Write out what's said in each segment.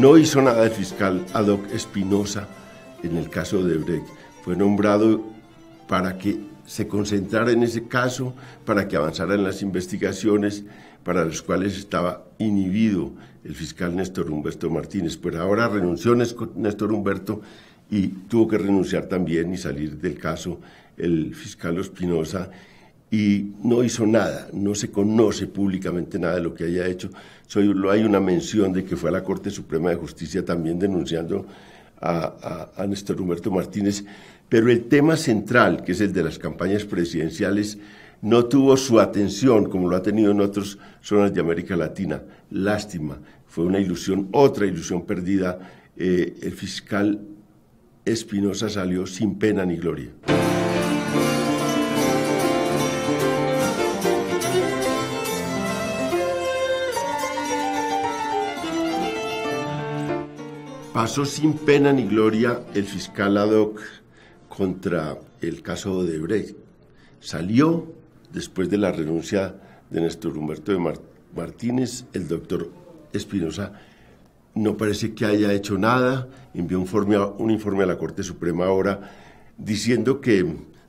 No hizo nada el fiscal Adoc Espinosa en el caso de Brecht. Fue nombrado para que se concentrara en ese caso, para que avanzara en las investigaciones para las cuales estaba inhibido el fiscal Néstor Humberto Martínez. Pero ahora renunció Néstor Humberto y tuvo que renunciar también y salir del caso el fiscal Espinosa y no hizo nada, no se conoce públicamente nada de lo que haya hecho. Solo hay una mención de que fue a la Corte Suprema de Justicia también denunciando a, Néstor Humberto Martínez, pero el tema central, que es el de las campañas presidenciales, no tuvo su atención como lo ha tenido en otras zonas de América Latina. Lástima, fue una ilusión, otra ilusión perdida. Eh, el fiscal Espinosa salió sin pena ni gloria. Pasó sin pena ni gloria el fiscal hoc contra el caso de Brecht. Salió después de la renuncia de Néstor Humberto de Martínez, el doctor Espinosa no parece que haya hecho nada, envió un informe, a, un informe a la Corte Suprema ahora diciendo que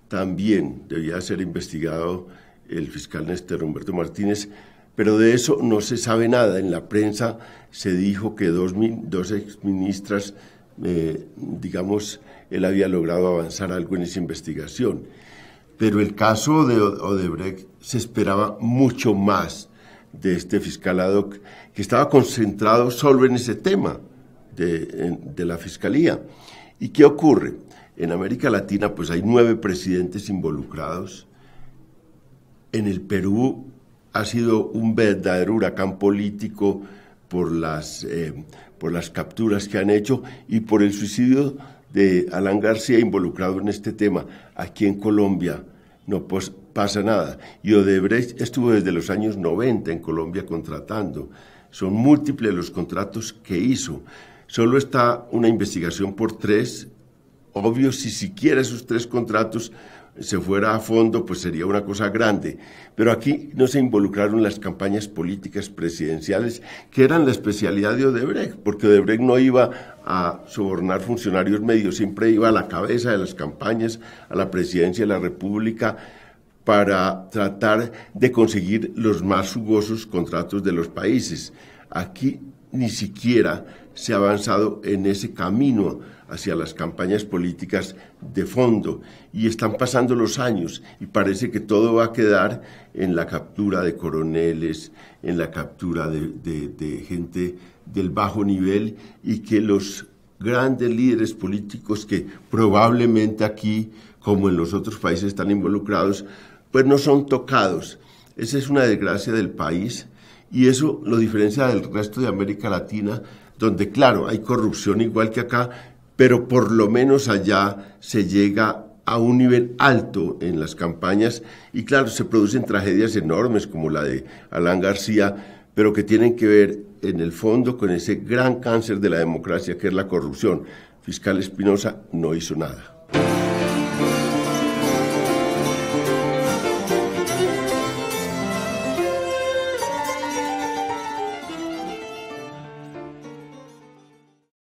también debía ser investigado el fiscal Néstor Humberto Martínez pero de eso no se sabe nada. En la prensa se dijo que dos, dos exministras, eh, digamos, él había logrado avanzar algo en esa investigación. Pero el caso de Odebrecht se esperaba mucho más de este fiscalado que estaba concentrado solo en ese tema de, de la fiscalía. ¿Y qué ocurre? En América Latina pues hay nueve presidentes involucrados. En el Perú ha sido un verdadero huracán político por las, eh, por las capturas que han hecho y por el suicidio de Alan García involucrado en este tema. Aquí en Colombia no pasa nada. Y Odebrecht estuvo desde los años 90 en Colombia contratando. Son múltiples los contratos que hizo. Solo está una investigación por tres Obvio, si siquiera esos tres contratos se fuera a fondo, pues sería una cosa grande. Pero aquí no se involucraron las campañas políticas presidenciales, que eran la especialidad de Odebrecht, porque Odebrecht no iba a sobornar funcionarios medios, siempre iba a la cabeza de las campañas, a la presidencia de la República, para tratar de conseguir los más jugosos contratos de los países. Aquí ni siquiera se ha avanzado en ese camino hacia las campañas políticas de fondo. Y están pasando los años y parece que todo va a quedar en la captura de coroneles, en la captura de, gente del bajo nivel y que los grandes líderes políticos que probablemente aquí, como en los otros países están involucrados, pues no son tocados. Esa es una desgracia del país y eso lo diferencia del resto de América Latina, donde claro, hay corrupción igual que acá, pero por lo menos allá se llega a un nivel alto en las campañas y claro, se producen tragedias enormes como la de Alan García, pero que tienen que ver en el fondo con ese gran cáncer de la democracia que es la corrupción. Fiscal Espinosa no hizo nada.